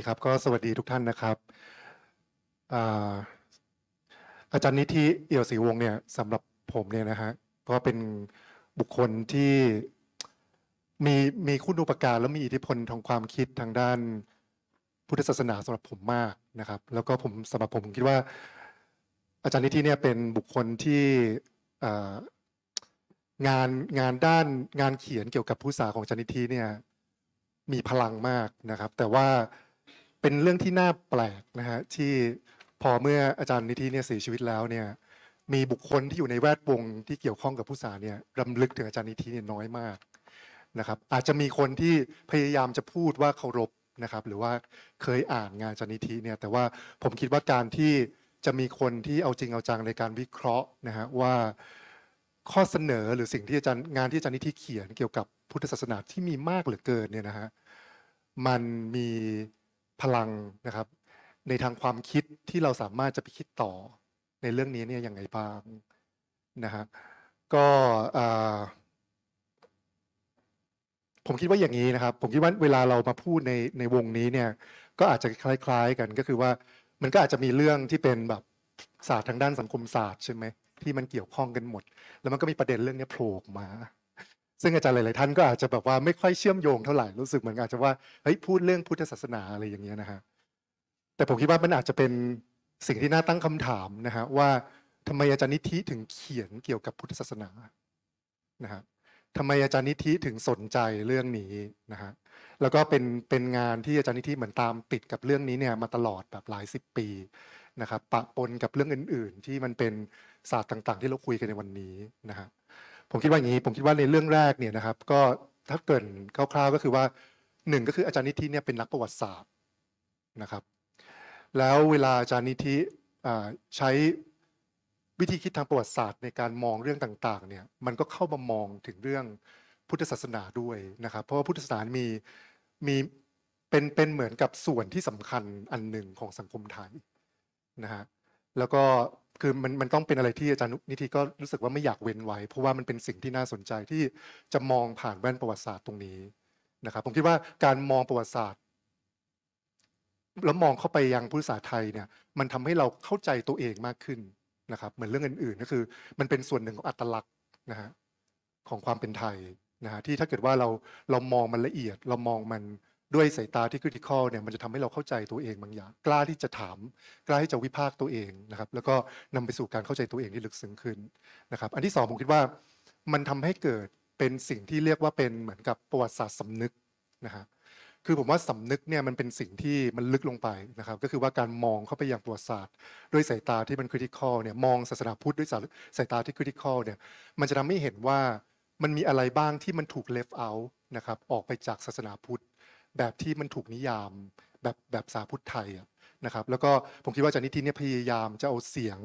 คครับ ก็สวัสดีทุกท่านนะครับ อาจารย์นิธิเอี่ยวศรีวงเนี่ยสำหรับผมเนี่ยนะฮะก็เป็นบุคคลที่มีมีคุณอุปการและมีอิทธิพลทางความคิดทางด้านพุทธศาสนาสำหรับผมมากนะครับ แล้วก็ผมสำหรับผมผมคิดว่าอาจารย์นิธิเนี่ยเป็นบุคคลที่งานงานด้านงานเขียนเกี่ยวกับพุทธศาสนาของอาจารย์นิธิเนี่ยมีพลังมากนะครับ แต่ว่าเป็นเรื่องที่น่าแปลกนะฮะที่พอเมื่ออาจารย์นิธิเนี่ยเสียชีวิตแล้วเนี่ยมีบุคคลที่อยู่ในแวดวงที่เกี่ยวข้องกับผู้สาเนี่ยรำลึกถึงอาจารย์นิธิเนี่ยน้อยมากนะครับอาจจะมีคนที่พยายามจะพูดว่าเคารพนะครับ หรือว่าเคยอ่านงานอาจารย์นิธิเนี่ยแต่ว่าผมคิดว่าการที่จะมีคนที่เอาจริงเอาจังในการวิเคราะห์นะฮะว่าข้อเสนอหรือสิ่งที่อาจารย์งานที่อาจารย์นิธิเขียนเกี่ยวกับพุทธศาสนาที่มีมากเหลือเกินเนี่ยนะฮะมันมีพลังนะครับในทางความคิดที่เราสามารถจะไปคิดต่อในเรื่องนี้เนี่ยยังไงบ้างนะฮะก็ผมคิดว่าอย่างนี้นะครับ ผมคิดว่าเวลาเรามาพูดในในวงนี้เนี่ยก็อาจจะคล้าย ๆกันก็คือว่ามันก็อาจจะมีเรื่องที่เป็นแบบศาสตร์ทางด้านสังคมศาสตร์ใช่ไหมที่มันเกี่ยวข้องกันหมด แล้วมันก็มีประเด็นเรื่องนี้โผล่มาซึ่งอาจารย์หลาย ๆ ท่านก็อาจจะแบบว่าไม่ค่อยเชื่อมโยงเท่าไหร่รู้สึกเหมือนอาจจะว่าเฮ้ยพูดเรื่องพุทธศาสนาอะไรอย่างเงี้ยนะฮะแต่ผมคิดว่ามันอาจจะเป็นสิ่งที่น่าตั้งคำถามนะฮะว่าทำไมอาจารย์นิธิถึงเขียนเกี่ยวกับพุทธศาสนานะฮะทำไมอาจารย์นิธิถึงสนใจเรื่องนี้นะฮะแล้วก็เป็นเป็นงานที่อาจารย์นิธิเหมือนตามติดกับเรื่องนี้เนี่ยมาตลอดแบบหลายสิบปีนะครับปะปนกับเรื่องอื่นๆ ที่มันเป็นศาสตร์ต่าง ๆ ที่เราคุยกันในวันนี้นะฮะผมคิดว่าอย่างนี้ผมคิดว่าในเรื่องแรกเนี่ยนะครับก็ถ้าเกิดคร่าว ๆก็คือว่าหนึ่งก็คืออาจารย์นิธิเนี่ยเป็นนักประวัติศาสตร์นะครับ แล้วเวลาอาจารย์นิธิใช้วิธีคิดทางประวัติศาสตร์ ในการมองเรื่องต่างๆเนี่ยมันก็เข้ามามองถึงเรื่องพุทธศาสนาด้วยนะครับ เพราะว่าพุทธศาสนามีมีเป็นเป็นเหมือนกับส่วนที่สำคัญอันหนึ่งของสังคมไทยนะฮะแล้วก็คือมันมันต้องเป็นอะไรที่อาจารย์นิธิก็รู้สึกว่าไม่อยากเว้นไว้ เพราะว่ามันเป็นสิ่งที่น่าสนใจที่จะมองผ่านแว่นประวัติศาสตร์ตรงนี้นะครับผมคิดว่าการมองประวัติศาสตร์ แล้วมองเข้าไปยังผู้สาไทยเนี่ย มันทำให้เราเข้าใจตัวเองมากขึ้นนะครับ เหมือนเรื่องอื่นๆก็คือ มันเป็นส่วนหนึ่งของอัตลักษณ์นะฮะของความเป็นไทยนะฮะที่ถ้าเกิดว่าเราเรามองมันละเอียด เรามองมันด้วยสายตาที่คริติคอลเนี่ยมันจะทำให้เราเข้าใจตัวเองบางอย่างกล้าที่จะถามกล้าที่จะวิพากษ์ตัวเองนะครับแล้วก็นำไปสู่การเข้าใจตัวเองที่ลึกซึ้งขึ้นนะครับอันที่ 2 ผมคิดว่ามันทำให้เกิดเป็นสิ่งที่เรียกว่าเป็นเหมือนกับประวัติศาสตร์สำนึกนะฮะคือผมว่าสำนึกเนี่ยมันเป็นสิ่งที่มันลึกลงไปนะครับก็คือว่าการมองเข้าไปอย่างประวัติศาสตร์ด้วยสายตาที่มันคริติคอลเนี่ยมองศาสนาพุทธด้วยสายตาที่คริติคอลเนี่ยมันจะทำให้เห็นว่ามันมีอะไรบ้างที่มันถูกเลฟเอาท์นะครับออกไปจากศาสนาพุทธแบบที่มันถูกนิยามแบบแบบสาพุทธไทยนะครับ แล้วก็ผมคิดว่าจานิทิเนี่ยพยายามจะเอาเสียง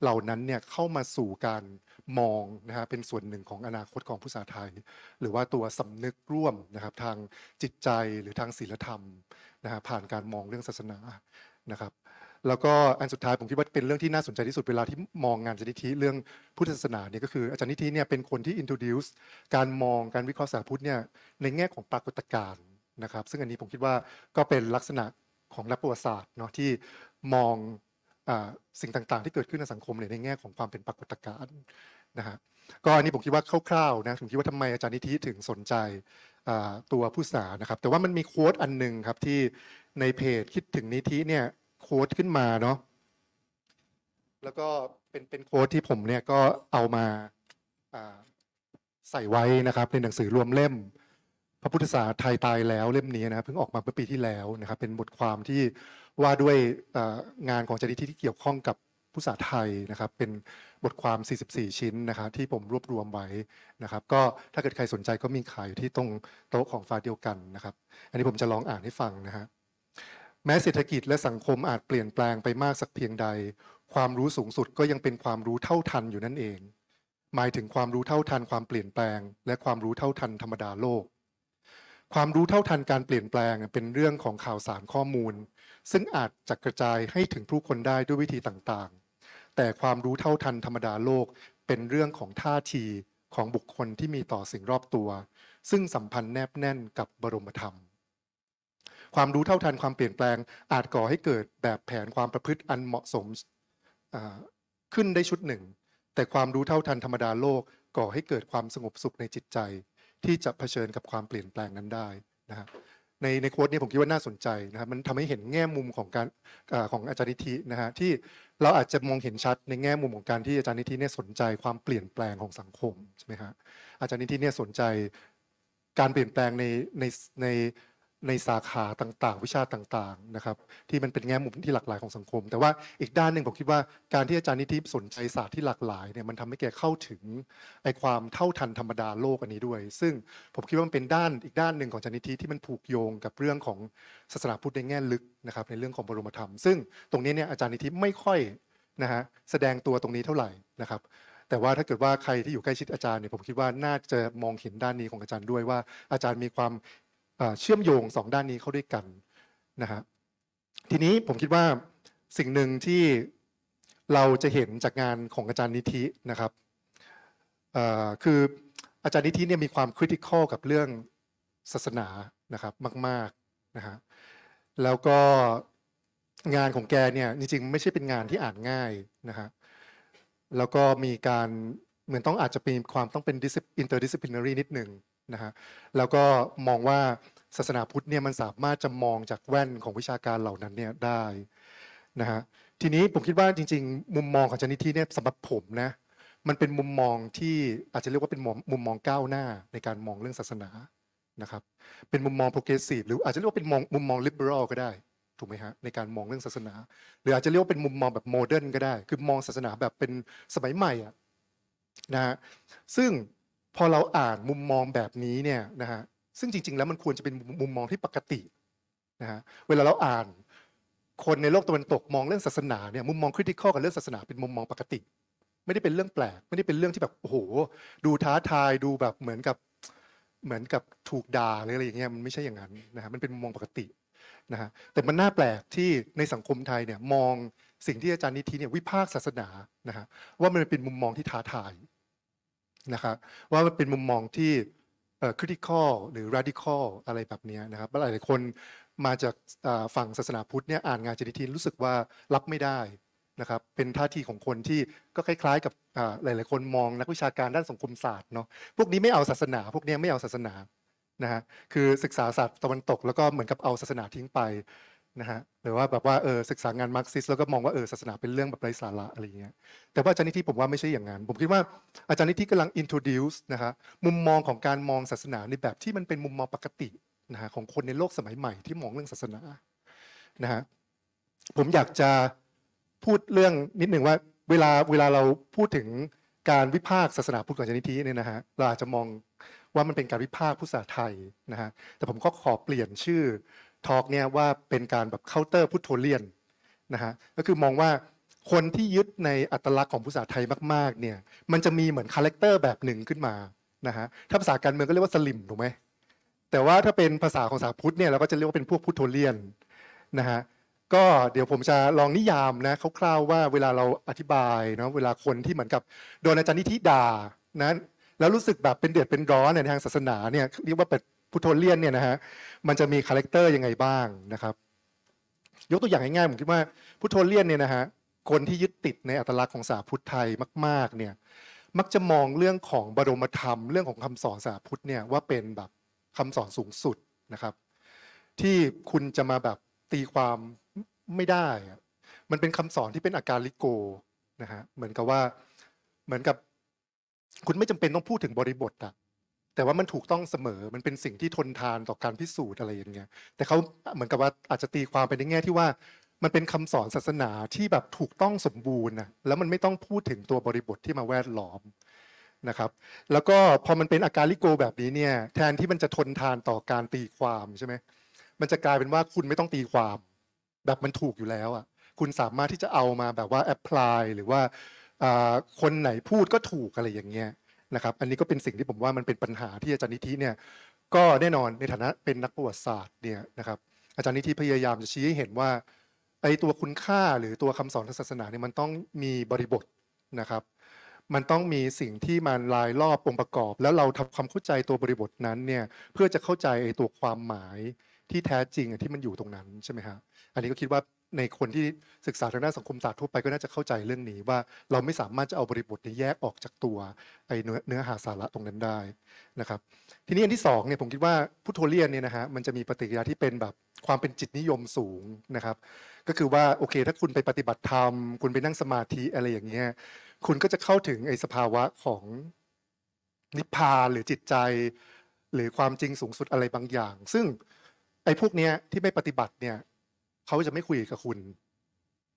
เหล่านั้นเนี่ยเข้ามาสู่การมองนะฮะเป็นส่วนหนึ่งของอนาคตของผู้สาไทย หรือว่าตัวสำนึกร่วมนะครับทางจิตใจหรือทางศีลธรรมนะฮะผ่านการมองเรื่องศาสนานะครับแล้วก็อันสุดท้ายผมคิดว่าเป็นเรื่องที่น่าสนใจที่สุดเวลาที่มองงานอาจารย์นิธิเรื่องพุทธศาสนาเนี่ยก็คืออาจารย์นิธิเนี่ยเป็นคนที่ introduce การมองการวิเคราะห์สาพุทธเนี่ยในแง่ของปรากฏการณ์นะครับซึ่งอันนี้ผมคิดว่าก็เป็นลักษณะของนักประวัติศาสตร์เนาะที่มองสิ่งต่างๆ ที่เกิดขึ้นในสังคมในแง่ของความเป็นปรากฏการณ์นะฮะก็อันนี้ผมคิดว่าคร่าวๆนะผมคิดว่าทำไมอาจารย์นิธิถึงสนใจตัวผู้สานะครับแต่ว่ามันมีโค้ดอันหนึ่งครับ ที่ในเพจคิดถึงนิธิเนี่ยโค้ดขึ้นมาเนาะแล้วก็เป็นเป็นโค้ดที่ผมเนี่ยก็เอามาใส่ไว้นะครับในหนังสือรวมเล่มพระพุทธศาสนาไทยตายแล้วเล่มนี้นะเพิ่งออกมาเมื่อปีที่แล้วนะครับเป็นบทความที่ว่าด้วยงานของจริตที่เกี่ยวข้องกับพุทธศาสนาไทยนะครับเป็นบทความ 44 ชิ้นนะครับที่ผมรวบรวมไว้นะครับก็ถ้าเกิดใครสนใจก็มีขายอยู่ที่ตรงโต๊ะของฟ้าเดียวกันนะครับ อันนี้ผมจะลองอ่านให้ฟังนะฮะแม้เศรษฐกิจและสังคมอาจเปลี่ยนแปลงไปมากสักเพียงใด ความรู้สูงสุดก็ยังเป็นความรู้เท่าทันอยู่นั่นเอง หมายถึงความรู้เท่าทันความเปลี่ยนแปลง และความรู้เท่าทันธรรมดาโลกความรู้เท่าทันการเปลี่ยนแปลงเป็นเรื่องของข่าวสารข้อมูล ซึ่งอาจจะกกระจายให้ถึงผู้คนได้ด้วยวิธีต่างๆ แต่ความรู้เท่าทันธรรมดาโลกเป็นเรื่องของท่าที ของบุคคลที่มีต่อสิ่งรอบตัว ซึ่งสัมพันธ์แนบแน่นกับบรมธรรม ความรู้เท่าทันความเปลี่ยนแปลงอาจก่อให้เกิดแบบแผนความประพฤติอันเหมาะสมขึ้นได้ชุดหนึ่ง แต่ความรู้เท่าทันธรรมดาโลกก่อให้เกิดความสงบสุขในจิตใจที่จะเผชิญกับความเปลี่ยนแปลงนั้นได้นะครับในในโค้ดนี้ผมคิดว่าน่าสนใจนะครับมันทำให้เห็นแง่มุมของการของอาจารย์นิธินะฮะที่เราอาจจะมองเห็นชัดในแง่มุมของการที่อาจารย์นิธิเนี่ยสนใจความเปลี่ยนแปลงของสังคมใช่ไหมฮะอาจารย์นิธิเนี่ยสนใจการเปลี่ยนแปลงในในในในสาขาต่างๆ วิชาต่างๆนะครับ ที่มันเป็นแง่มุมที่หลากหลายของสังคม แต่ว่าอีกด้านหนึ่งผมคิดว่า การที่อาจารย์นิติสนใจศาสตร์ที่หลากหลายเนี่ยมันทำให้แกเข้าถึงไอความเท่าทันธรรมดาโลกอันนี้ด้วย ซึ่งผมคิดว่ามันเป็นด้านอีกด้านหนึ่งของอาจารย์นิติที่มันผูกโยงกับเรื่องของศาสนาพุทธในแง่ลึกนะครับในเรื่องของบรมธรรม ซึ่งตรงนี้เนี่ยอาจารย์นิติไม่ค่อยนะฮะแสดงตัวตรงนี้เท่าไหร่นะครับ แต่ว่าถ้าเกิดว่าใครที่อยู่ใกล้ชิดอาจารย์เนี่ยผมคิดว่าน่าจะมองเห็นด้านนี้ของอาจารย์ด้วยว่าอาจารย์มีความเชื่อมโยงสองด้านนี้เข้าด้วยกันนะฮะทีนี้ผมคิดว่าสิ่งหนึ่งที่เราจะเห็นจากงานของอาจารย์นิธินะครับคืออาจารย์นิธิเนี่ยมีความคริติคอลกับเรื่องศาสนานะครับมากๆนะฮะแล้วก็งานของแกเนี่ย จริงๆ ไม่ใช่เป็นงานที่อ่านง่ายนะฮะแล้วก็มีการเหมือนต้องอาจจะมีความต้องเป็น interdisciplinary นิดหนึ่งนะฮะแล้วก็มองว่าศาสนาพุทธเนี่ยมันสามารถ จะมองจากแว่น ของวิชาการเหล่านั้นเนี่ยได้นะฮะทีนี้ผมคิดว่าจริงๆมุมมองของชนิดที่เนี่ยสำหรับผมนะมันเป็นมุมมองที่อาจจะเรียกว่าเป็นมุมมองก้าวหน้าในการมองเรื่องศาสนานะครับเป็นมุมมองโปรเกรสซีฟหรืออาจจะเรียกว่าเป็นมุมมองลิเบอรัลก็ได้ถูกไหมฮะในการมองเรื่องศาสนา หรืออาจจะเรียกว่าเป็นมุมมองแบบโมเดิร์นก็ได้ คือมองศาสนาแบบเป็นสมัยใหม่อะนะฮะซึ่งพอเราอ่านมุมมองแบบนี้เนี่ยนะฮะซึ่งจริง ๆ แล้วมันควรจะเป็นมุมมองที่ปกตินะฮะเวลาเราอ่านคนในโลกตะวันตกมองเรื่องศาสนาเนี่ยมุมมองคริติคอลกับเรื่องศาสนาเป็นมุมมองปกติ ไม่ได้เป็นเรื่องแปลกไม่ได้เป็นเรื่องที่แบบ โอ้โหดูท้าทายดูแบบเหมือนกับเหมือนกับถูกด่าหรืออะไรอย่างเงี้ยมันไม่ใช่อย่างนั้นนะฮะมันเป็นมุมมองปกตินะฮะแต่มันน่าแปลกที่ในสังคมไทยเนี่ยมองสิ่งที่อาจารย์นิธิเนี่ยวิพากษ์ศาสนานะฮะว่ามันเป็นมุมมองที่ท้าทายนะครับว่ามันเป็นมุมมองที่คริติคอลหรือ radical อะไรแบบนี้นะครับ หลาย ๆ คนมาจากฝั่งศาสนาพุทธเนี่ยอ่านงานเจดิทีนรู้สึกว่ารับไม่ได้นะครับเป็นท่าทีของคนที่ก็คล้าย ๆ กับหลายๆ คนมองนักวิชาการด้านสังคมศาสตร์เนาะ พวกนี้ไม่เอาศาสนา พวกนี้ไม่เอาศาสนานะฮะ คือศึกษาศาสตร์ตะวันตก แล้วก็เหมือนกับเอาศาสนาทิ้งไปนะฮะหรือว่าแบบว่าเออศึกษางานมาร์กซิสแล้วก็มองว่าเออศาสนาเป็นเรื่องแบบไร้สาระอะไรเงี้ยแต่ว่าอาจารย์นิติผมว่าไม่ใช่อย่างนั้นผมคิดว่าอาจารย์นิติกำลัง introduce นะฮะมุมมองของการมองศาสนาในแบบที่มันเป็นมุมมองปกตินะฮะของคนในโลกสมัยใหม่ที่มองเรื่องศาสนานะฮะผมอยากจะพูดเรื่องนิดหนึ่งว่า เวลาเวลาเราพูดถึงการวิพากษ์ศาสนาพุทธกับอาจารย์นิติเนี่ยนะฮะเราอาจจะมองว่ามันเป็นการวิพากษ์พุทธศาสนาไทยนะฮะแต่ผมก็ขอเปลี่ยนชื่อทอล์กเนี่ยว่าเป็นการแบบเคาน์เตอร์พุทโธเลียนนะฮะก็คือมองว่าคนที่ยึดในอัตลักษณ์ของภาษาไทยมากๆเนี่ยมันจะมีเหมือนคาแรคเตอร์แบบหนึ่งขึ้นมานะฮะถ้าภาษาการเมืองก็เรียกว่าสลิมถูกไหมแต่ว่าถ้าเป็นภาษาของสาพุทธเนี่ยเราก็จะเรียกว่าเป็นพวกพุทโธเลียนนะฮะก็เดี๋ยวผมจะลองนิยามนะคร่าวๆว่าเวลาเราอธิบายเนาะเวลาคนที่เหมือนกับโดนอาจารย์นิธิด่านะแล้วรู้สึกแบบเป็นเดือดเป็นร้อนในทางศาสนาเนี่ยเรียกว่าเปพุทโธเลียนเนี่ยนะฮะมันจะมีคาแรคเตอร์ยังไงบ้างนะครับ ยกตัวอย่างง่ายๆผมคิดว่าพุทโธเลียนเนี่ยนะฮะคนที่ยึดติดในอัตลักษณ์ของสาพุทธไทยมาก ๆ เนี่ยมักจะมองเรื่องของบรมธรรมเรื่องของคำสอนสาพุทธเนี่ยว่าเป็นแบบคำสอนสูงสุดนะครับที่คุณจะมาแบบตีความไม่ได้ มันเป็นคำสอนที่เป็นอาการลิโกนะฮะเหมือนกับว่าเหมือนกับคุณไม่จำเป็นต้องพูดถึงบริบทอะแต่ว่ามันถูกต้องเสมอ มันเป็นสิ่งที่ทนทานต่อการพิสูจน์อะไรอย่างเงี้ย แต่เขาเหมือนกับว่าอาจจะตีความไปในแง่ที่ว่ามันเป็นคำสอนศาสนาที่แบบถูกต้องสมบูรณ์นะแล้วมันไม่ต้องพูดถึงตัวบริบทที่มาแวดล้อมนะครับ แล้วก็พอมันเป็นอาการลิโกแบบนี้เนี่ยแทนที่มันจะทนทานต่อการตีความใช่ไหมมันจะกลายเป็นว่าคุณไม่ต้องตีความ แบบมันถูกอยู่แล้วอ่ะคุณสามารถที่จะเอามาแบบว่าแอพพลายหรือว่าคนไหนพูดก็ถูกอะไรอย่างเงี้ยนะครับ อันนี้ก็เป็นสิ่งที่ผมว่ามันเป็นปัญหาที่อาจารย์นิธิเนี่ยก็แน่นอนในฐานะเป็นนักประวัติศาสตร์เนี่ยนะครับอาจารย์นิธิพยายามจะชี้ให้เห็นว่า ไอ้ตัวคุณค่าหรือตัวคำสอนทางศาสนาเนี่ยมันต้องมีบริบทนะครับ มันต้องมีสิ่งที่มันลายรอบองค์ประกอบ แล้วเราทำความเข้าใจตัวบริบทนั้นเนี่ยเพื่อจะเข้าใจไอ้ตัวความหมายที่แท้จริงที่มันอยู่ตรงนั้นใช่ไหมคับอันนี้ก็คิดว่าในคนที่ศึกษาทางด้านสังคมศาสตร์ทั่วไปก็น่าจะเข้าใจเรื่องนี้ ว่าเราไม่สามารถจะเอาบริบทนี้แยกออกจากตัว ไอเนื้อหาสาระตรงนั้นได้นะครับ ทีนี้อันที่2เนี่ย ผมคิดว่าพุทโธเลียนเนี่ยนะฮะ มันจะมีปฏิกิริยาที่เป็นแบบความเป็นจิตนิยมสูงนะครับ ก็คือว่าโอเคถ้าคุณไปปฏิบัติธรรม คุณไปนั่งสมาธิอะไรอย่างเงี้ยคุณก็จะเข้าถึงไอสภาวะของนิพพานหรือจิตใจ หรือความจริงสูงสุดอะไรบางอย่าง ซึ่งไอ้พวกเนี้ยที่ไม่ปฏิบัติเนี่ยเขาจะไม่คุยกับคุณ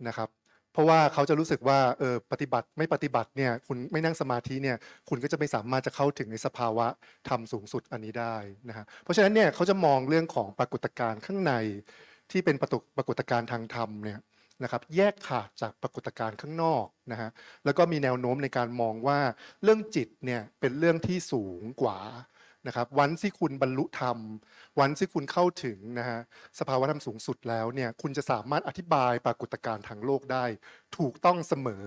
นะครับ เพราะว่าเขาจะรู้สึกว่าเออปฏิบัติไม่ปฏิบัติเนี่ยคุณไม่นั่งสมาธิเนี่ยคุณก็จะไม่สามารถจะเข้าถึงในสภาวะธรรมสูงสุดอันนี้ได้นะฮะเพราะฉะนั้นเนี่ยเขาจะมองเรื่องของปรากฏการณ์ข้างในที่เป็นปรกปรากฏการณ์ทางธรรมเนี่ยนะครับแยกขาดจากปรากฏการณ์ข้างนอกนะฮะแล้วก็มีแนวโน้มในการมองว่าเรื่องจิตเนี่ยเป็นเรื่องที่สูงกว่านะครับวันที่คุณบรรลุธรรม วันที่คุณเข้าถึงนะฮะสภาวะธรรมสูงสุดแล้วเนี่ยคุณจะสามารถอธิบายปรากฏการณ์ทางโลกได้ ถูกต้องเสมอ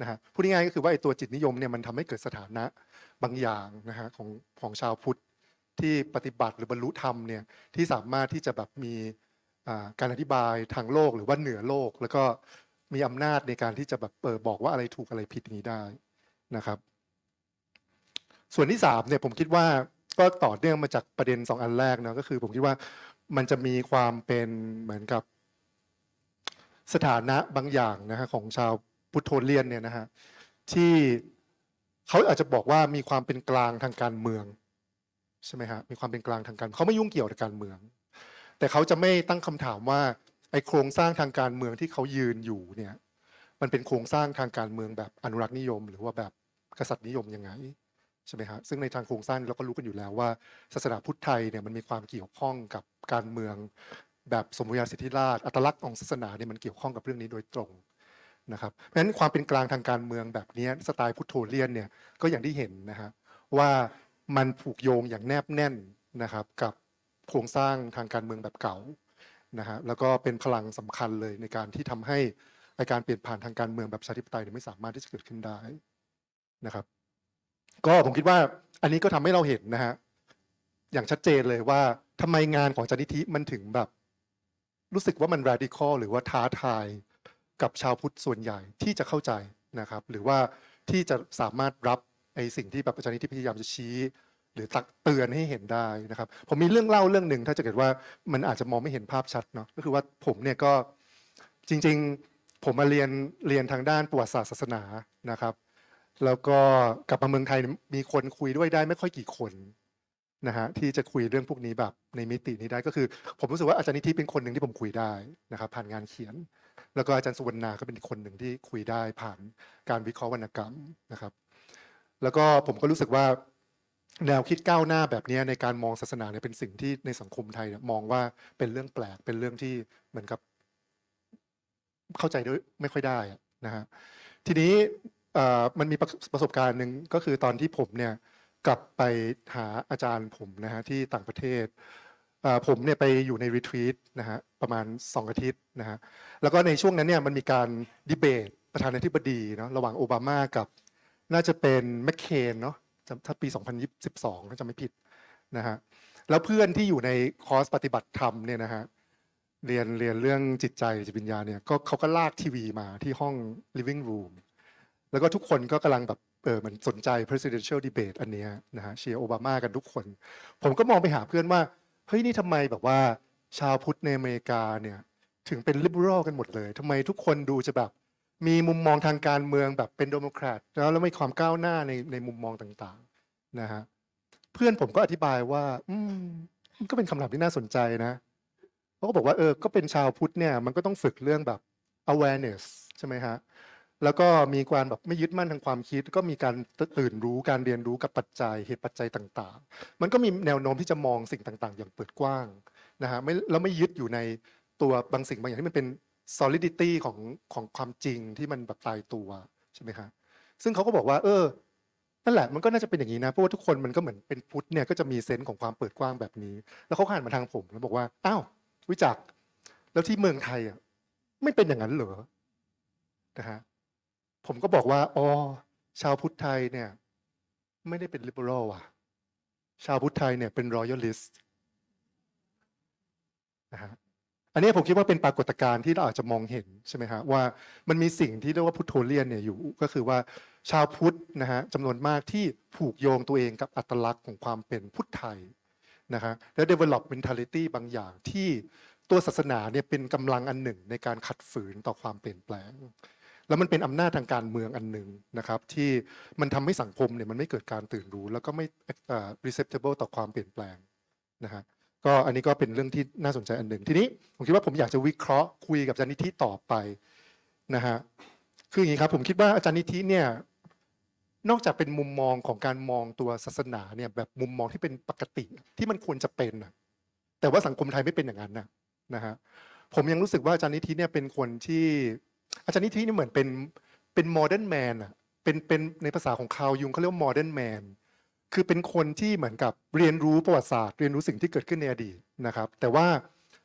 นะฮะพูดง่ายๆก็คือว่าไอ้ตัวจิตนิยมเนี่ยมันทำให้เกิดสถานะบางอย่างนะฮะของของชาวพุทธที่ปฏิบัติหรือบรรลุธรรมเนี่ยที่สามารถที่จะแบบมีการอธิบายทางโลกหรือว่าเหนือโลก แล้วก็มีอำนาจในการที่จะแบบเปิดบอกว่าอะไรถูกอะไรผิดนี้ได้นะครับ ส่วนที่สามเนี่ยผมคิดว่าก็ต่อเนื่องมาจากประเด็นสองอันแรกนะก็คือ ผมคิดว่ามันจะมีความเป็นเหมือนกับสถานะบางอย่างนะฮะของชาวพุทโธเลียนเนี่ยนะฮะที่เขาอาจจะบอกว่ามีความเป็นกลางทางการเมือง ใช่ไหมฮะมีความเป็นกลางทางการเขาไม่ยุ่งเกี่ยวกับการเมือง แต่เขาจะไม่ตั้งคำถามว่า ไอโครงสร้างทางการเมืองที่เขายืนอยู่เนี่ยมันเป็นโครงสร้างทางการเมืองแบบอนุรักษ์นิยม หรือว่าแบบกษัตริย์นิยมยังไงใช่ไหมฮะซึ่งในทางโครงสร้างเราก็รู้กันอยู่แล้วว่าศาสนาพุทธไทยเนี่ยมันมีความเกี่ยวข้องกับการเมืองแบบสมุยาสิทธิราชอัตลักษณ์ของศาสนาเนี่ยมันเกี่ยวข้องกับเรื่องนี้โดยตรงนะครับ เพราะฉะนั้นความเป็นกลางทางการเมืองแบบนี้สไตล์พุทโธเลียนเนี่ยก็อย่างที่เห็นนะฮะว่ามันผูกโยงอย่างแนบแน่นนะครับ กับโครงสร้างทางการเมืองแบบเก่านะฮะแล้วก็เป็นพลังสำคัญเลยในการที่ทำให้การเปลี่ยนผ่านทางการเมืองแบบชาธิปไตยไม่สามารถที่จะเกิดขึ้นได้นะครับก็ผมคิดว่าอันนี้ก็ทำให้เราเห็นนะฮะอย่างชัดเจนเลยว่าทำไมงานของจันทิธิมันถึงแบบ รู้สึกว่ามันแ a ดิคอหรือว่าท้าทายกับชาวพุทธส่วนใหญ่ที่จะเข้าใจนะครับ หรือว่าที่จะสามารถรับไอสิ่งที่แบบจันทิธิพยายามจะชี้ หรือตักเตือนให้เห็นได้นะครับ ผมมีเรื่องเล่าเรื่องหนึ่งถ้าจะเกิดว่ามันอาจจะมองไม่เห็นภาพชัดเนาะก็คือว่าผมเนี่ยก็จริง ๆผมมาเรียนเรียนทางด้านประวัติศาสตร์ศาสนานะครับแล้วก็ กลับมาเมืองไทยมีคนคุยด้วยได้ไม่ค่อยกี่คนนะฮะที่จะคุยเรื่องพวกนี้แบบในมิตินี้ได้ก็คือ ผมรู้สึกว่าอาจารย์นิธิเป็นคนหนึ่งที่ผมคุยได้นะครับ ผ่านงานเขียน แล้วก็อาจารย์สุวรรณาก็เป็นคนหนึ่งที่คุยได้ผ่านการวิเคราะห์วรรณกรรมนะครับ แล้วก็ผมก็รู้สึกว่า แนวคิดก้าวหน้าแบบนี้ในการมองศาสนาเนี่ยเป็นสิ่งที่ในสังคมไทยมองว่าเป็นเรื่องแปลกเป็นเรื่องที่เหมือนกับ เข้าใจด้วยไม่ค่อยได้นะฮะทีนี้มันมีประสบการณ์หนึ่งก็คือตอนที่ผมเนี่ยกลับไปหาอาจารย์ผมนะฮะ ที่ต่างประเทศ ผมเนี่ยไปอยู่ในรีทรีตนะฮะประมาณ 2 อาทิตย์นะฮะแล้วก็ในช่วงนั้นเนี่ยมันมีการดิเบตประธานาธิบดีเนาะระหว่างโอบามากับ น่าจะเป็นแมคเคนเนาะถ้าปี 2022ถ้าจำไม่ผิดนะฮะแล้วเพื่อนที่อยู่ในคอร์สปฏิบัติธรรมเนี่ยนะฮะเรียนเรียนเรื่องจิตใจจิตวิญญาณเนี่ยก็เขาก็ลากทีวีมาที่ห้อง living room แล้วก็ทุกคนก็กำลังแบบเออมันสนใจ presidential debate อันเนี้ยนะฮะ เชียร์โอบามากันทุกคน ผมก็มองไปหาเพื่อนว่า เฮ้ยนี่ทำไมแบบว่า ชาวพุทธในอเมริกาเนี่ย ถึงเป็น liberal กันหมดเลยทำไมทุกคนดูจะแบบ มีมุมมองทางการเมืองแบบเป็นโดโมแครตแล้วแล้วมีความก้าวหน้าในในมุมมองต่าง ๆ นะฮะ เพื่อนผมก็อธิบายว่า อืมก็เป็นคำถามที่น่าสนใจนะเขาก็บอกว่าเออก็เป็นชาวพุทธเนี่ยมันก็ต้องฝึกเรื่องแบบ awareness ใช่ไหมฮะแล้วก็มีการแบบไม่ยึดมั่นทางความคิด ก็มีการตื่นรู้การเรียนรู้กับปัจจัยเหตุปัจจัยต่าง ๆ มันก็มีแนวโน้มที่จะมองสิ่งต่างๆ อย่างเปิดกว้างนะฮะไม่แล้วไม่ยึดอยู่ในตัวบางสิ่งบางอย่างที่มันเป็น solidity ของของความจริงที่มันแบบตายตัวใช่ไหมคับซึ่งเขาก็บอกว่า เออนั่นแหละมันก็น่าจะเป็นอย่างนี้นะ เพราะว่าทุกคนมันก็เหมือนเป็นพุทธเนี่ยก็จะมีเซนส์ของความเปิดกว้างแบบนี้ แล้วเขาหันมาทางผม แล้วบอกว่าอ้าววิจักแล้วที่เมืองไทยอ่ะไม่เป็นอย่างนั้นเหรอนะฮะผมก็บอกว่า อ๋อ ชาวพุทธไทยเนี่ยไม่ได้เป็นลิเบอรัลว่ะ ชาวพุทธไทยเนี่ยเป็นรอยัลลิสต์นะฮะอันนี้ผมคิดว่าเป็นปรากฏการณ์ที่เราอาจจะมองเห็น ใช่ไหมฮะว่ามันมีสิ่งที่เรียกว่าพุทโธเลียนเนี่ยอยู่ก็คือว่าชาวพุทธนะฮะจำนวนมากที่ผูกโยงตัวเองกับอัตลักษณ์ของความเป็นพุทธไทยนะฮะและ develop mentality บางอย่างที่ตัวศาสนาเนี่ยเป็นกำลังอันหนึ่งในการขัดฝืนต่อความเปลี่ยนแปลงแล้วมันเป็นอำนาจทางการเมืองอันหนึ่งนะครับที่มันทำให้สังคมเนี่ยมันไม่เกิดการตื่นรู้ แล้วก็ไม่ receptable ต่อความเปลี่ยนแปลงนะฮะก็อันนี้ก็เป็นเรื่องที่น่าสนใจอันหนึ่งทีนี้ผมคิดว่าผมอยากจะวิเคราะห์คุยกับอาจารย์นิธิต่อไปนะฮะคืออย่างนี้ครับผมคิดว่าอาจารย์นิธิเนี่ยนอกจากเป็นมุมมองของการมองตัวศาสนาเนี่ยแบบมุมมองที่เป็นปกติที่มันควรจะเป็นนะแต่ว่าสังคมไทยไม่เป็นอย่างนั้นนะนะฮะผมยังรู้สึกว่าอาจารย์นิธิเนี่ยเป็นคนที่อาจารย์นิธินี่เหมือนเป็นเป็นโมเดิร์นแมนอะเป็นเป็นในภาษาของคาวยุงเขาเรียกว่าโมเดิร์นแมนคือเป็นคนที่เหมือนกับเรียนรู้ประวัติศาสตร์ เรียนรู้สิ่งที่เกิดขึ้นในอดีตนะครับ แต่ว่า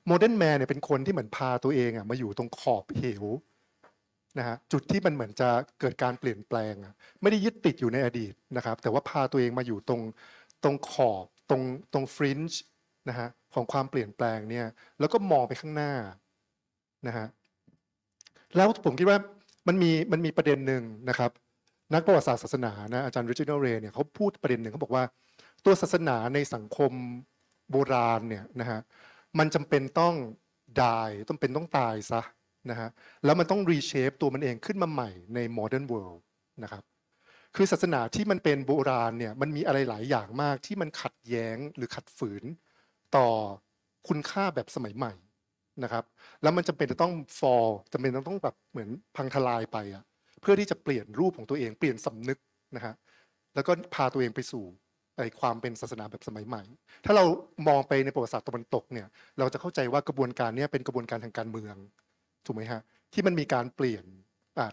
โมเดิร์นแมนเนี่ยเป็นคนที่เหมือนพาตัวเองอะมาอยู่ตรงขอบเหว นะฮะ จุดที่มันเหมือนจะเกิดการเปลี่ยนแปลงอะไม่ได้ยึดติดอยู่ในอดีตนะครับ แต่ว่าพาตัวเองมาอยู่ตรงตรงขอบตรงตรงฟรินช์นะฮะของความเปลี่ยนแปลงเนี่ย แล้วก็มองไปข้างหน้านะฮะแล้วผมคิดว่ามันมีมันมีประเด็นหนึ่งนะครับนักประวัติศาสตร์ศาสนานะอาจารย์ริชิโนเรเนี่ยเขาพูดประเด็นหนึ่งเขาบอกว่า ตัวศาสนาในสังคมโบราณเนี่ยนะฮะมันจำเป็นต้องดายต้องเป็นต้องตายซะนะฮะแล้วมันต้องรีเชฟตัวมันเองขึ้นมาใหม่ในโมเดิร์นเวิลด์นะครับคือศาสนาที่มันเป็นโบราณเนี่ยมันมีอะไรหลายอย่างมากที่มันขัดแย้งหรือขัดฝืน ต่อคุณค่าแบบสมัยใหม่นะครับ แล้วมันจำเป็นจะต้อง fall จำเป็นต้องแบบเหมือนพังทลายไปอะเพื่อที่จะเปลี่ยนรูปของตัวเองเปลี่ยนสำนึกนะฮะ แล้วก็พาตัวเองไปสู่ไอความเป็นศาสนาแบบสมัยใหม่ ถ้าเรามองไปในประวัติศาสตร์ตะวันตกเนี่ย เราจะเข้าใจว่ากระบวนการนี้เป็นกระบวนการทางการเมือง ถูกไหมฮะ ที่มันมีการเปลี่ยน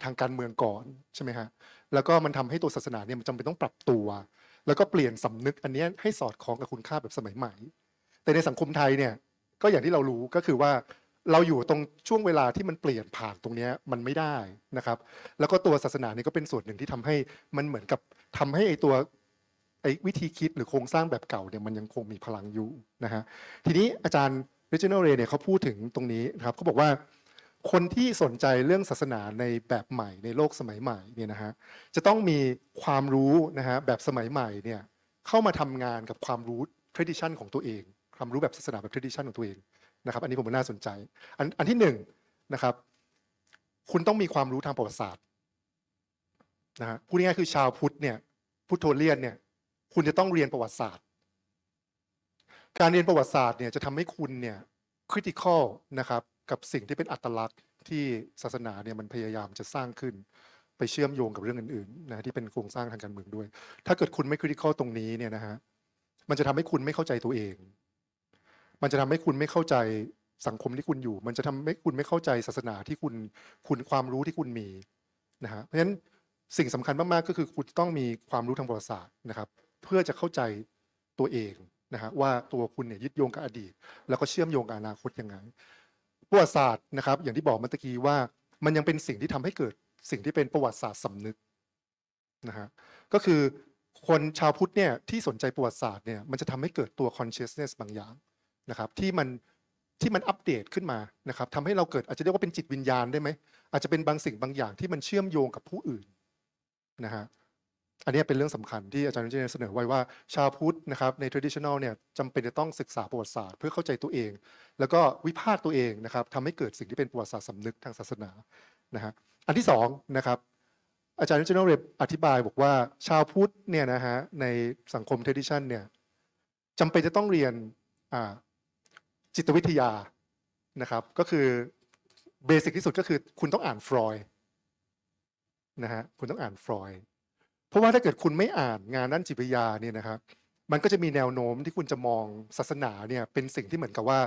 ทางการเมืองก่อนใช่ไหมฮะ แล้วก็มันทำให้ตัวศาสนาเนี่ยมันจำเป็นต้องปรับตัว แล้วก็เปลี่ยนสำนึก อันนี้ให้สอดคล้องกับคุณค่าแบบสมัยใหม่ แต่ในสังคมไทยเนี่ยก็อย่างที่เรารู้ก็คือว่าเราอยู่ตรงช่วงเวลาที่มันเปลี่ยนผ่านตรงนี้มันไม่ได้นะครับ แล้วก็ตัวศาสนานี่ก็เป็นส่วนหนึ่งที่ทำให้ มันเหมือนกับทำให้ไอตัวไอวิธีคิดหรือโครงสร้างแบบเก่าเนี่ย มันยังคงมีพลังอยู่นะฮะ ทีนี้อาจารย์ริจิโนเรเนี่ยเขาพูดถึงตรงนี้นะครับเขาบอกว่า คนที่สนใจเรื่องศาสนาในแบบใหม่ในโลกสมัยใหม่เนี่ยนะฮะจะต้องมีความรู้นะฮะแบบสมัยใหม่เนี่ยเข้ามาทำงานกับความรู้ tradition ของตัวเองความรู้แบบศาสนาแบบทรดิชันของตัวเองนะครับอันนี้ผมว่าน่าสนใจอันอันที่หนึ่งนะครับ คุณต้องมีความรู้ทางประวัติศาสตร์นะฮะพูดง่ายๆคือชาวพุทธเนี่ย พุทโธเลียนเนี่ยคุณจะต้องเรียนประวัติศาสตร์ การเรียนประวัติศาสตร์เนี่ยจะทำให้คุณเนี่ยคริติคอลนะครับกับสิ่งที่เป็นอัตลักษณ์ที่ศาสนาเนี่ยมันพยายามจะสร้างขึ้น ไปเชื่อมโยงกับเรื่องอื่นๆนะที่เป็นโครงสร้างทางการเมืองด้วย ถ้าเกิดคุณไม่คริติคอลตรงนี้เนี่ยนะฮะมันจะทำให้คุณไม่เข้าใจตัวเองมันจะทำให้คุณไม่เข้าใจสังคมที่คุณอยู่ มันจะทำให้คุณไม่เข้าใจศาสนาที่ คุณ คุณความรู้ที่คุณมีนะฮะ เพราะฉะนั้นสิ่งสำคัญมากๆ ก็คือคุณต้องมีความรู้ทางประวัติศาสตร์นะครับ เพื่อจะเข้าใจตัวเองนะฮะว่าตัวคุณเนี่ยยึดโยงกับอดีต แล้วก็เชื่อมโยงกับอนาคตยังไง ประวัติศาสตร์นะครับอย่างที่บอกเมื่อกี้ว่ามันยังเป็นสิ่งที่ทำให้เกิดสิ่งที่เป็นประวัติศาสตร์สำนึกนะฮะ ก็คือคนชาวพุทธเนี่ยที่สนใจประวัติศาสตร์เนี่ยมันจะทำให้เกิดตัว consciousness บางอย่างนะครับที่มันที่มันอัปเดตขึ้นมานะครับทำให้เราเกิดอาจจะเรียกว่าเป็นจิตวิญญาณได้ไหม อาจจะเป็นบางสิ่งบางอย่างที่มันเชื่อมโยงกับผู้อื่น นะฮะ อันนี้เป็นเรื่องสำคัญที่อาจารย์เจนเสนอไว้ว่าชาวพุทธนะครับใน traditional เนี่ยจำเป็นจะต้องศึกษาประวัติศาสตร์เพื่อเข้าใจตัวเอง แล้วก็วิพากษ์ตัวเองนะครับทำให้เกิดสิ่งที่เป็นประวัติศาสตร์สำนึกทางศาสนานะฮะอันที่2นะครับ อาจารย์เจนเรอธิบายบอกว่าชาวพุทธเนี่ยนะฮะในสังคม tradition เนี่ยจำเป็นจะต้องเรียนจิตวิทยานะครับ ก็คือเบสิกที่สุดก็คือ คุณต้องอ่านฟรอยนะฮะคุณต้องอ่านฟรอยเพราะว่าถ้าเกิดคุณไม่อ่านงานด้านจิตวิทยาเนี่ยนะครับ มันก็จะมีแนวโน้มที่คุณจะมองศาสนาเนี่ยเป็นสิ่งที่เหมือนกับว่า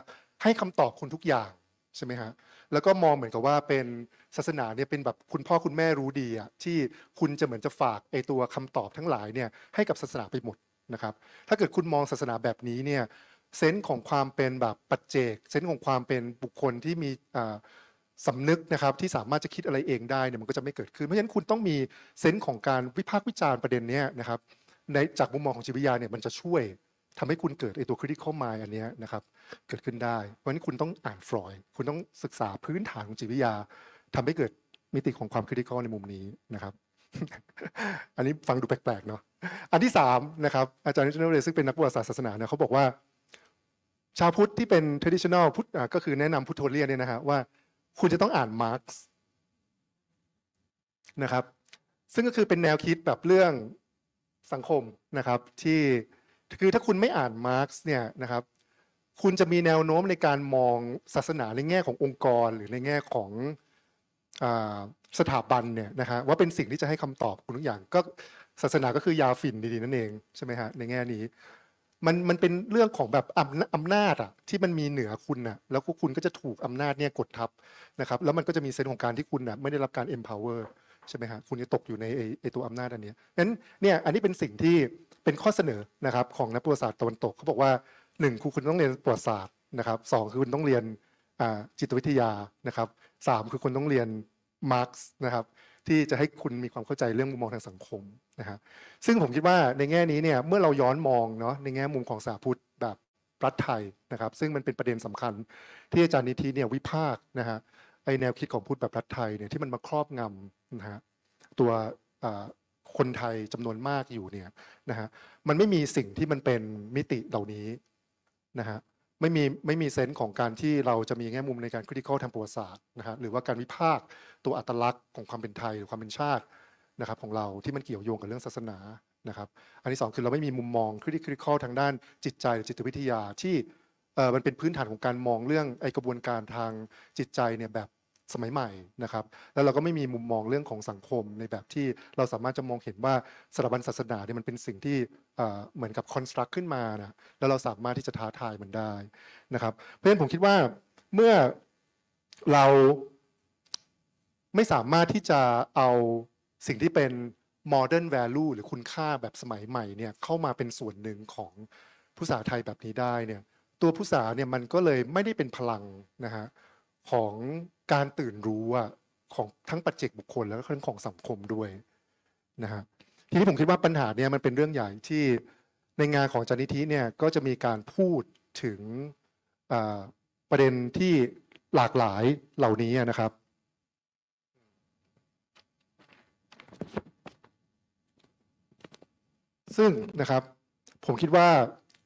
ให้คำตอบคุณทุกอย่างใช่ไหมฮะแล้วก็มองเหมือนกับว่าเป็นศาสนาเนี่ยเป็นแบบคุณพ่อคุณแม่รู้ดีอะที่คุณจะเหมือนจะฝากไอตัวคำตอบทั้งหลายเนี่ยให้กับศาสนาไปหมดนะครับ ถ้าเกิดคุณมองศาสนาแบบนี้เนี่ยเซนส์ของความเป็นแบบปัจเจก เซนส์ของความเป็นบุคคลที่มีสำนึกนะครับที่สามารถจะคิดอะไรเองได้เนี่ยมันก็จะไม่เกิดขึ้น เพราะฉะนั้นคุณต้องมี เซนส์ของการวิพากษ์วิจารณ์ประเด็นนี้นะครับในจากมุมมองของจิตวิทยาเนี่ยมันจะช่วยทำให้คุณเกิดไอตัวคริติคอลม i n อันนี้นะครับเกิดขึ้นได้ เพราะฉะนั้นคุณต้องอ่านฟรอย คุณต้องศึกษาพื้นฐานของจิตวิทยา ทำให้เกิดมิติของความคริติคอลในมุมนี้นะครับ อันนี้ฟังดูแปลกๆเนาะอันที่3นะครับอาจารย์นิชโนเลซึ่งเป็นนักประวัติศาสตร์ศาสนาเนี่ยเขาบอกว่าชาวพุทธที่เป็น traditional พุทธก็คือแนะนำพุทโธเรียเนี่ยนะฮะว่าคุณจะต้องอ่านมาร์กนะครับซึ่งก็คือเป็นแนวคิดแบบเรื่องสังคมนะครับ ที่คือถ้าคุณไม่อ่านมาร์กเนี่ยนะครับ คุณจะมีแนวโน้มในการมองศาสนาในแง่ขององค์กร หรือในแง่ของสถาบันเนี่ยนะฮะว่าเป็นสิ่งที่จะให้คำตอบคุณทุกอย่างก็ศาสนาก็คือยาฝิ่นดีๆ นั่นเอง ใช่ไหมฮะในแง่นี้มันมันเป็นเรื่องของแบบอำนาจอะที่มันมีเหนือคุณนะแล้วคุณก็จะถูกอำนาจเนี่ยกดทับนะครับแล้วมันก็จะมีเซนของการที่คุณนะไม่ได้รับการ empower ใช่ไหมฮะคุณจะตกอยู่ในไอตัวอำนาจอันนี้นั้นเนี่ยอันนี้เป็นสิ่งที่เป็นข้อเสนอนะครับของนักประวัติศาสตร์ตะวันตกเขาบอกว่าหนึ่งคุณต้องเรียนประวัติศาสตร์นะครับสองคือคุณต้องเรียนจิตวิทยานะครับสามคือคุณต้องเรียนมาร์กซ์นะครับที่จะให้คุณมีความเข้าใจเรื่องมุมมองทางสังคมนะฮะซึ่งผมคิดว่าในแง่นี้เนี่ยเมื่อเราย้อนมองเนาะในแง่มุมของสาพุทธแบบรัฐไทยนะครับซึ่งมันเป็นประเด็นสำคัญที่อาจารย์นิธิเนี่ยวิพากษ์นะฮะไอแนวคิดของพุทธแบบรัฐไทยเนี่ยที่มันมาครอบงำนะฮะตัวคนไทยจำนวนมากอยู่เนี่ยนะฮะมันไม่มีสิ่งที่มันเป็นมิติเหล่านี้นะฮะไม่มีไม่มีเซนส์ของการที่เราจะมีแง่มุมในการคริติคอลทางประวัติศาสตร์นะฮะหรือว่าการวิพากษ์ตัวอัตลักษณ์ของความเป็นไทยหรือความเป็นชาตินะครับของเราที่มันเกี่ยวโยงกับเรื่องศาสนานะครับอันที่2คือเราไม่มีมุมมองคริติคริคอลทางด้าน จิตใจหรือจิตวิทยาที่มันเป็นพื้นฐานของการมองเรื่องไอกระบวนการทางจิตใจเนี่ยแบบสมัยใหม่นะครับแล้วเราก็ไม่มีมุมมองเรื่องของสังคมในแบบที่เราสามารถจะมองเห็นว่าสถาบันศาสนาเนี่ยมันเป็นสิ่งที่เหมือนกับคอนสตรักขึ้นมานะแล้วเราสามารถที่จะท้าทายมันได้นะครับเพราะฉะนั้นผมคิดว่าเมื่อเราไม่สามารถที่จะเอาสิ่งที่เป็น modern value หรือคุณค่าแบบสมัยใหม่เนี่ยเข้ามาเป็นส่วนหนึ่งของผู้สาไทยแบบนี้ได้เนี่ยตัวผู้สาเนี่ยมันก็เลยไม่ได้เป็นพลังนะฮะของการตื่นรู้อะของทั้งปัจเจกบุคคลแล้วก็เรื่องของสังคมด้วยนะฮะทีนี้ผมคิดว่าปัญหาเนี่ยมันเป็นเรื่องใหญ่ที่ในงานของจานิธิเนี่ยก็จะมีการพูดถึงประเด็นที่หลากหลายเหล่านี้นะครับซึ่งนะครับผมคิดว่า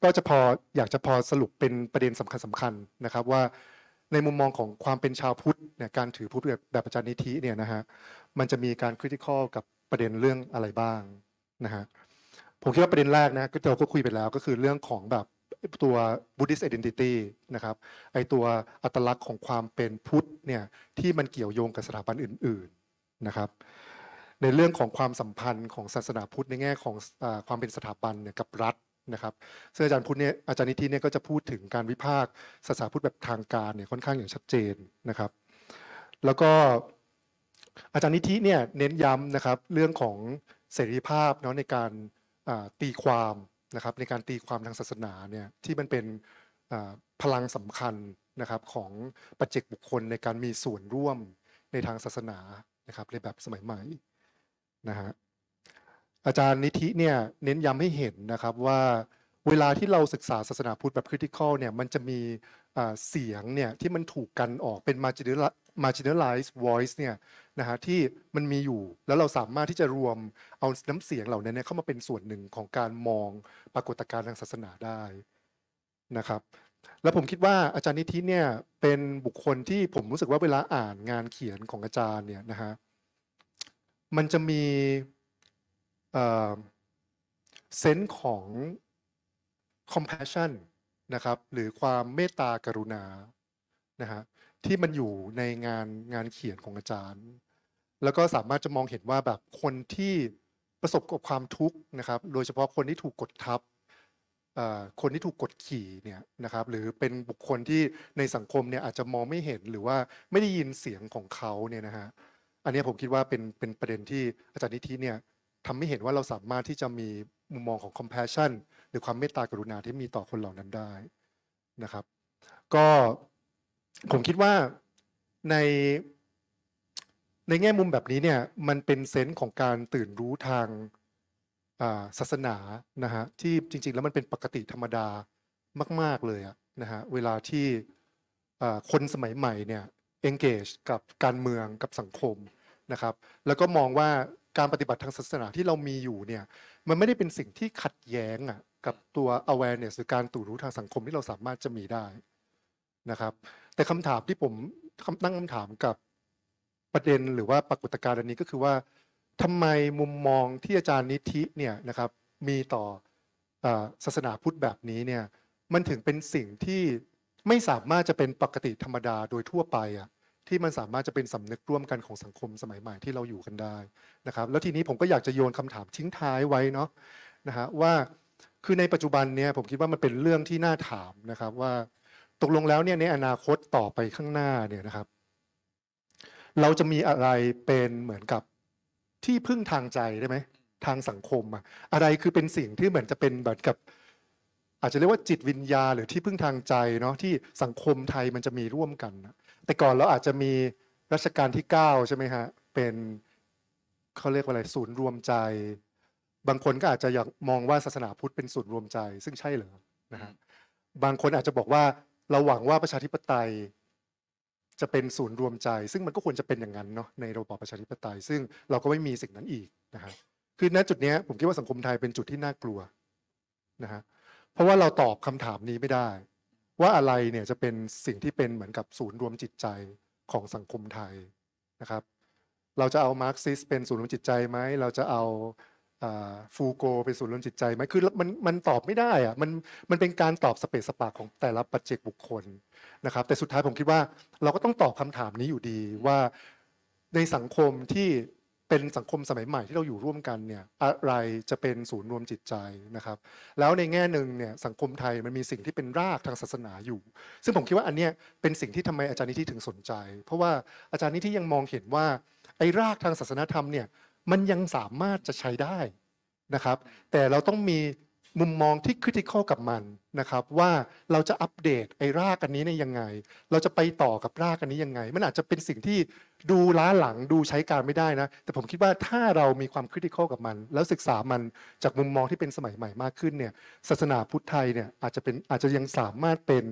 ก็จะพออยากจะพอสรุปเป็นประเด็นสำคัญสำคัญนะครับว่าในมุมมองของความเป็นชาวพุทธเนี่ยการถือพุทธแบบประจานิธิเนี่ยนะฮะมันจะมีการคริติคอลกับประเด็นเรื่องอะไรบ้างนะฮะผมคิดว่าประเด็นแรกนะก็เราก็คุยไปแล้วก็คือเรื่องของแบบตัว Buddhist identity นะครับไอตัวอัตลักษณ์ของความเป็นพุทธเนี่ยที่มันเกี่ยวโยงกับสถาบันอื่น ๆนะครับในเรื่องของความสัมพันธ์ของศาสนาพุทธในแง่ของความเป็นสถาบันกับรัฐนะครับ ซึ่งอาจารย์พุทธเนี่ยอาจารย์นิธิเนี่ยก็จะพูดถึงการวิพากษ์ศาสนาพุทธแบบทางการเนี่ยค่อนข้างอย่างชัดเจนนะครับ แล้วก็อาจารย์นิธิเนี่ยเน้นย้ำนะครับเรื่องของเสรีภาพเนาะในการตีความนะครับในการตีความทางศาสนาเนี่ยที่มันเป็นพลังสำคัญนะครับของปัจเจกบุคคลในการมีส่วนร่วมในทางศาสนานะครับในแบบสมัยใหม่นะฮะอาจารย์นิธิเนี่ยเน้นย้ำให้เห็นนะครับว่าเวลาที่เราศึกษาศาสนาพุทธแบบคริติคอลเนี่ยมันจะมีเสียงเนี่ยที่มันถูกกันออกเป็น marginalized voice เนี่ยนะฮะที่มันมีอยู่แล้วเราสามารถที่จะรวมเอาน้ำเสียงเหล่านั้นเข้ามาเป็นส่วนหนึ่งของการมองปรากฏการณ์ทางศาสนาได้นะครับแล้วผมคิดว่าอาจารย์นิธิเนี่ยเป็นบุคคลที่ผมรู้สึกว่าเวลาอ่านงานเขียนของอาจารย์เนี่ยนะฮะมันจะมีเซนส์ของ compassion นะครับ หรือความเมตตากรุณา นะฮะ ที่มันอยู่ในงานงานเขียนของอาจารย์ แล้วก็สามารถจะมองเห็นว่าแบบคนที่ประสบกับความทุกข์นะครับ โดยเฉพาะคนที่ถูกกดทับคนที่ถูกกดขี่เนี่ยนะครับ หรือเป็นบุคคลที่ในสังคมเนี่ยอาจจะมองไม่เห็นหรือว่าไม่ได้ยินเสียงของเขาเนี่ยนะฮะอันนี้ผมคิดว่าเป็นเป็นประเด็นที่อาจารย์นิธิเนี่ยทำให้เห็นว่าเราสามารถที่จะมีมุมมองของ compassion หรือความเมตตากรุณาที่มีต่อคนเหล่านั้นได้นะครับก็ผมคิดว่าในในแง่มุมแบบนี้เนี่ยมันเป็นเซนส์ของการตื่นรู้ทางศาสนานะฮะที่จริง ๆ แล้วมันเป็นปกติธรรมดามากๆเลยนะฮะเวลาที่คนสมัยใหม่เนี่ย engage กับการเมืองกับสังคมนะครับแล้วก็มองว่าการปฏิบัติทางศาสนาที่เรามีอยู่เนี่ยมันไม่ได้เป็นสิ่งที่ขัดแย้งอ่ะกับตัว awareness หรือการตู่รู้ทางสังคมที่เราสามารถจะมีได้นะครับแต่คำถามที่ผมตั้งคำถามกับประเด็นหรือว่าปรากฏการณ์อันนี้ก็คือว่า ทำไมมุมมองที่อาจารย์นิธิเนี่ยนะครับมีต่อศาสนาพุทธแบบนี้เนี่ยมันถึงเป็นสิ่งที่ไม่สามารถจะเป็นปกติธรรมดาโดยทั่วไปอ่ะที่มันสามารถจะเป็นสำนึกร่วมกันของสังคมสมัยใหม่ที่เราอยู่กันได้นะครับ แล้วทีนี้ผมก็อยากจะโยนคำถามทิ้งท้ายไว้เนาะนะฮะว่าคือในปัจจุบันเนี่ยผมคิดว่ามันเป็นเรื่องที่น่าถามนะครับ ว่าตกลงแล้วเนี่ยในอนาคตต่อไปข้างหน้าเนี่ยนะครับ เราจะมีอะไรเป็นเหมือนกับที่พึ่งทางใจได้ไหมทางสังคมอะอะไรคือเป็นสิ่งที่เหมือนจะเป็นแบบกับอาจจะเรียกว่าจิตวิญญาหรือที่พึ่งทางใจเนาะที่สังคมไทยมันจะมีร่วมกันแต่ก่อนเราอาจจะมีรัชกาลที่ 9 ใช่ไหมฮะเป็นเขาเรียกว่าอะไรศูนย์รวมใจ บางคนก็อาจจะอยากมองว่าศาสนาพุทธเป็นศูนย์รวมใจ ซึ่งใช่เหรอนะฮะบางคนอาจจะบอกว่าเราหวังว่าประชาธิปไตย จะเป็นศูนย์รวมใจ ซึ่งมันก็ควรจะเป็นอย่างนั้นเนาะในระบอบประชาธิปไตย ซึ่งเราก็ไม่มีสิ่งนั้นอีกนะฮะคือณจุดนี้ผมคิดว่าสังคมไทยเป็นจุดที่น่ากลัวนะฮะเพราะว่าเราตอบคำถามนี้ไม่ได้ ว่าอะไรเนี่ยจะเป็นสิ่งที่เป็นเหมือนกับศูนย์รวมจิตใจของสังคมไทยนะครับ เราจะเอามาร์กซิสเป็นศูนย์รวมจิตใจไหมเราจะเอาฟูโกเป็นศูนย์รวมจิตใจไหมคือมันมันตอบไม่ได้อะมันมันเป็นการตอบสเปซสปาของแต่ละปัจเจกบุคคลนะครับ แต่สุดท้ายผมคิดว่า เราก็ต้องตอบคำถามนี้อยู่ดีว่าในสังคมที่เป็นสังคมสมัยใหม่ที่เราอยู่ร่วมกันเนี่ยอะไรจะเป็นศูนย์รวมจิตใจนะครับ แล้วในแง่หนึ่งเนี่ยสังคมไทยมันมีสิ่งที่เป็นรากทางศาสนาอยู่ ซึ่งผมคิดว่าอันเนี้ย เป็นสิ่งที่ทำไมอาจารย์นิธิถึงสนใจ เพราะว่าอาจารย์นิธิยังมองเห็นว่า ไอ้รากทางศาสนาธรรมเนี่ยมันยังสามารถจะใช้ได้นะครับ แต่เราต้องมีมุมมองที่คริติคอลกับมันนะครับ ว่าเราจะอัปเดตไอ้รากอันนี้ใน่ยังไง เราจะไปต่อกับรากอันนี้ยังไง มันอาจจะเป็นสิ่งที่ดูล้าหลังดูใช้การไม่ได้นะ แต่ผมคิดว่าถ้าเรามีความคริติคอลกับมัน แล้วศึกษามันจากมุมมองที่เป็นสมัยใหม่มากขึ้นเนี่ยศาสนาพุทธไทยเนี่ยอาจจะเป็นอาจจะยังสามารถเป็น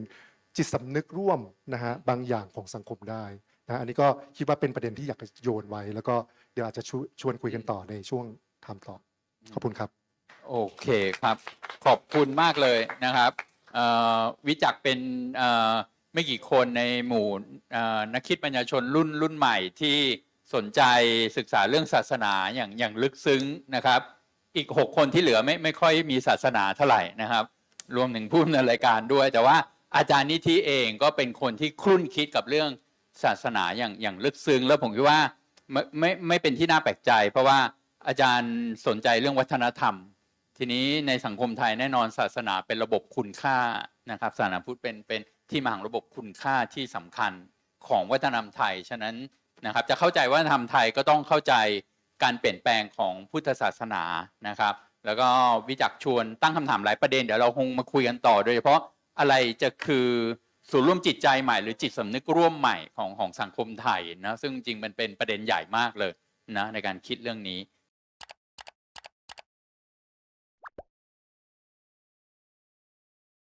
จิตสำนึกร่วมนะฮะบางอย่างของสังคมได้นะอันนี้ก็คิดว่าเป็นประเด็นที่อยากจะโยนไว้ แล้วก็เดี๋ยวอาจจะชวนคุยกันต่อในช่วงทำต่อขอบคุณครับโอเคครับ ขอบคุณมากเลยนะครับวิจักเป็นไม่กี่คนในหมู่นักคิดปัญญาชน รุ่นรุ่นใหม่ที่สนใจศึกษาเรื่องศาสนาอย่าง อย่าง ลึกซึ้ง นะครับ อีก 6 คนที่เหลือไม่ ไม่ค่อยมีศาสนา เท่าไหร่ นะครับ รวมถึงผู้ดำเนรายการด้วย แต่ว่าอาจารย์นิธิเองก็เป็นคนที่คุ้นคิดกับเรื่องศาสนาอย่างอย่างลึกซึ้งแล้วผมคิดว่าไม่ไม่ไม่เป็นที่น่าแปลกใจ เพราะว่าอาจารย์สนใจเรื่องวัฒนธรรมทีนี้ในสังคมไทยแน่นอนศาสนาเป็นระบบคุณค่านะครับศาสนาพุทธเป็นเป็นที่มาของระบบคุณค่าที่สำคัญของวัฒนธรรมไทย ฉะนั้นนะครับจะเข้าใจวัฒนธรรมไทยก็ต้องเข้าใจการเปลี่ยนแปลงของพุทธศาสนานะครับ แล้วก็วิจักชวนตั้งคำถามหลายประเด็นเดี๋ยวเราคงมาคุยกันต่อโดยเฉพาะอะไรจะคือส่วนร่วมจิตใจใหม่หรือจิตสำนึกร่วมใหม่ของของสังคมไทยนะซึ่งจริงมันเป็นประเด็นใหญ่มากเลยนะในการคิดเรื่องนี้